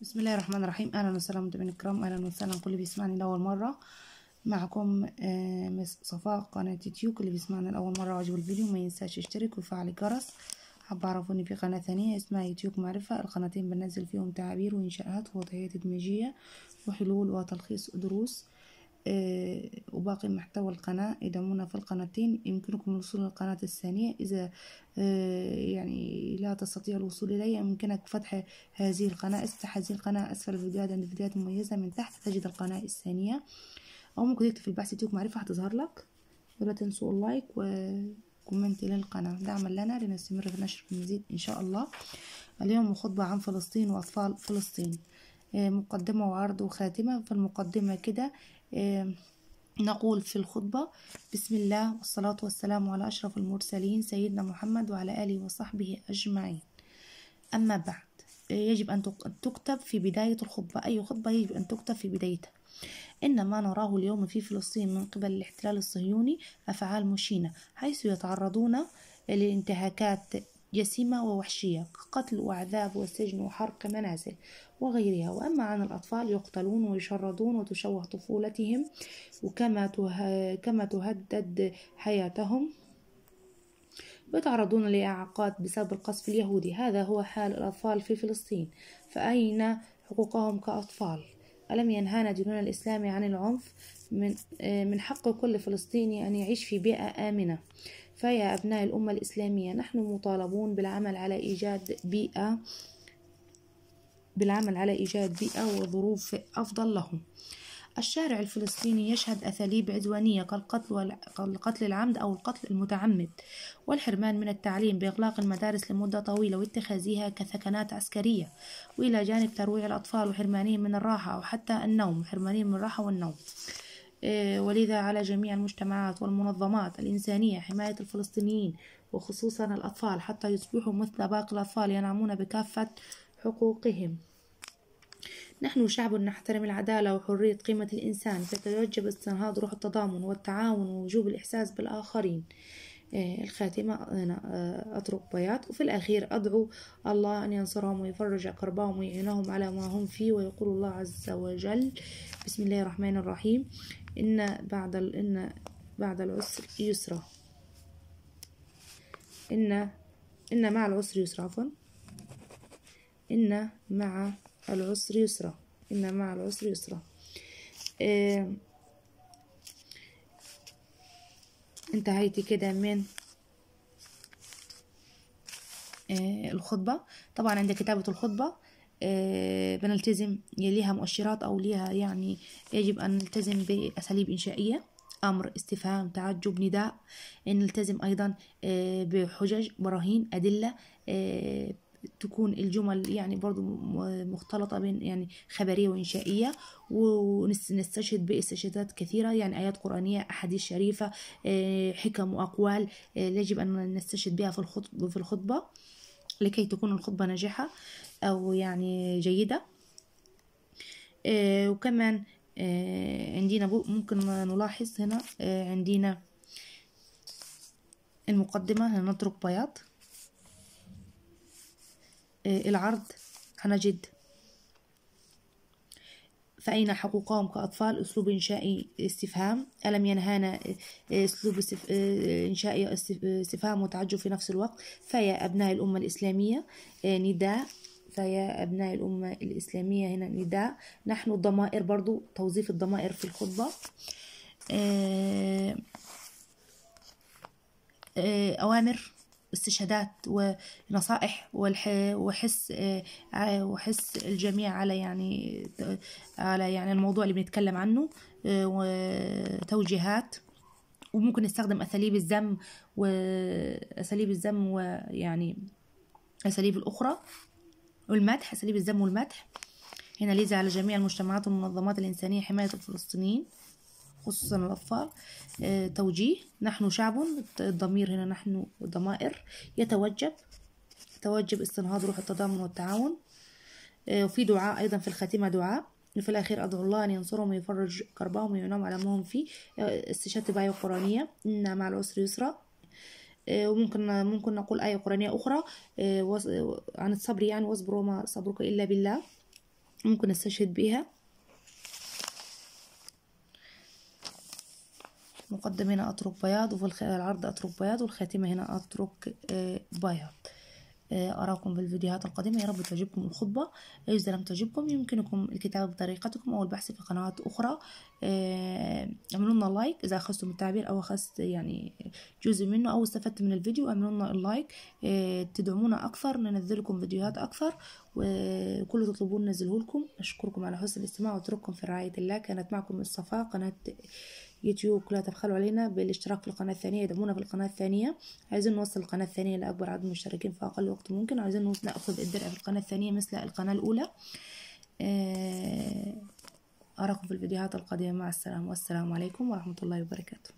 بسم الله الرحمن الرحيم اهلا وسهلا متابعين الكرام اهلا وسهلا كل بيسمعني لاول مره معكم آه، مس صفاء قناه يوتيوب اللي بيسمعني لاول مره وعجبه الفيديو ما ينساش يشترك ويفعل الجرس حابه اعرفوني في قناه ثانيه اسمها يوتيوب معرفه القناتين بنزل فيهم تعابير وانشاءات ووضعيات ادماجيه وحلول وتلخيص دروس آه، وباقي محتوى القناة يدعمونا في القناتين يمكنكم الوصول للقناة الثانية إذا آه، يعني لا تستطيع الوصول إليها يمكنك فتح هذه القناة افتح هذه القناة أسفل الفيديوهات عند الفيديوهات المميزة من تحت تجد القناة الثانية أو ممكن تكتب في البحث تيوك معرفة هتظهر لك ولا تنسوا اللايك وكومنت للقناة دعما لنا لنستمر في نشر المزيد إن شاء الله اليوم خطبة عن فلسطين وأطفال فلسطين آه، مقدمة وعرض وخاتمة فالمقدمة كده نقول في الخطبة بسم الله والصلاة والسلام على أشرف المرسلين سيدنا محمد وعلى آله وصحبه أجمعين أما بعد يجب أن تكتب في بداية الخطبة أي خطبة يجب أن تكتب في بدايتها إن ما نراه اليوم في فلسطين من قبل الاحتلال الصهيوني أفعال مشينة حيث يتعرضون لانتهاكات جسيمة ووحشية كقتل وعذاب وسجن وحرق منازل وغيرها وأما عن الأطفال يقتلون ويشردون وتشوه طفولتهم وكما كما تهدد حياتهم يتعرضون لإعاقات بسبب القصف اليهودي هذا هو حال الأطفال في فلسطين فأين حقوقهم كأطفال ألم ينهانا ديننا الإسلامي عن العنف من من حق كل فلسطيني أن يعيش في بيئة آمنة فيا أبناء الأمة الإسلامية نحن مطالبون بالعمل على إيجاد بيئة بالعمل على إيجاد بيئة وظروف أفضل لهم الشارع الفلسطيني يشهد أساليب عدوانية كالقتل العمد أو القتل المتعمد والحرمان من التعليم بإغلاق المدارس لمدة طويلة واتخاذها كثكنات عسكرية وإلى جانب ترويع الأطفال وحرمانهم من الراحة أو حتى النوم حرمانهم من الراحة والنوم آه، ولذا على جميع المجتمعات والمنظمات الإنسانية حماية الفلسطينيين وخصوصا الأطفال حتى يصبحوا مثل باقي الأطفال ينعمون بكافة حقوقهم نحن شعب نحترم العدالة وحرية قيمة الإنسان فتوجب استنهاض روح التضامن والتعاون ووجوب الإحساس بالآخرين إيه، الخاتمة أنا آه، أترك بيات وفي الأخير أدعو الله أن ينصرهم ويفرج كربهم ويعينهم على ما هم فيه ويقول الله عز وجل بسم الله الرحمن الرحيم إن بعد إن بعد العسر يسرا إن إن مع العسر يسرا عفوا إن مع العسر يسرا إن مع العسر يسرا إيه انتهيتي كده من آه، الخطبة طبعا عند كتابة الخطبة آه، بنلتزم ليها مؤشرات أو ليها يعني يجب أن نلتزم بأساليب إنشائية أمر استفهام تعجب نداء نلتزم أيضا آه، بحجج براهين أدلة تكون الجمل يعني برضو مختلطة بين يعني خبرية وإنشائية ونستشهد باستشهادات كثيرة يعني آيات قرآنية أحاديث شريفة آه، حكم وأقوال آه، يجب أن نستشهد بها في الخطبة, في الخطبة لكي تكون الخطبة ناجحة أو يعني جيدة آه، وكمان عندنا ممكن نلاحظ هنا عندنا المقدمة نترك بياض إيه، العرض على جد فأين حقوقهم كأطفال أسلوب إنشائي استفهام ألم ينهانا إيه، أسلوب إيه، إنشائي استفهام وتعجب في نفس الوقت فيا أبناء الأمة الإسلامية نداء فيا أبناء الأمة الإسلامية هنا نداء نحن الضمائر برضو توظيف الضمائر في الخطبة أوامر استشهادات ونصائح وحس آه، آه، وحس الجميع على يعني على يعني الموضوع اللي بنتكلم عنه آه، وتوجيهات وممكن نستخدم اساليب الذم واساليب الذم ويعني اساليب الاخرى والمدح اساليب الذم والمدح هنا ليزا على جميع المجتمعات والمنظمات الانسانيه حمايه الفلسطينيين خصوصا الأطفال آه، توجيه نحن شعب الضمير هنا نحن ضمائر يتوجب يتوجب استنهاض روح التضامن والتعاون آه، وفي دعاء أيضا في الخاتمة دعاء في الأخير أدعو الله أن ينصرهم ويفرج كربهم وينعم على ما هم فيه آه، استشهاد بآية قرآنية إن مع العسر يسرا وممكن ممكن نقول آية قرآنية أخرى عن الصبر يعني واصبروا ما صبرك إلا بالله ممكن نستشهد بها مقدم هنا أترك بياض وفي العرض أترك بياض والخاتمة هنا أترك آه، بياض آه، أراكم في الفيديوهات القادمة يا رب تعجبكم الخطبة إذا لم تعجبكم يمكنكم الكتابة بطريقتكم أو البحث في قنوات أخرى آه، اعملوا لنا لايك إذا أخذتم التعبير أو أخذت يعني جزء منه أو استفدت من الفيديو اعملوا لنا اللايك تدعمونا أكثر ننزل لكم فيديوهات أكثر وكل تطلبون ننزله لكم أشكركم على حسن الاستماع وأترككم في رعاية الله كانت معكم الصفاء قناة يوتيوب كلها تبخلوا علينا بالاشتراك في القناة الثانية يدعمونا في القناة الثانية عايزين نوصل القناة الثانية لأكبر عدد من المشتركين في أقل وقت ممكن عايزين ناخد الدرع في القناة الثانية مثل القناة الأولى آه، أراكم في الفيديوهات القادمة مع السلامة والسلام عليكم ورحمة الله وبركاته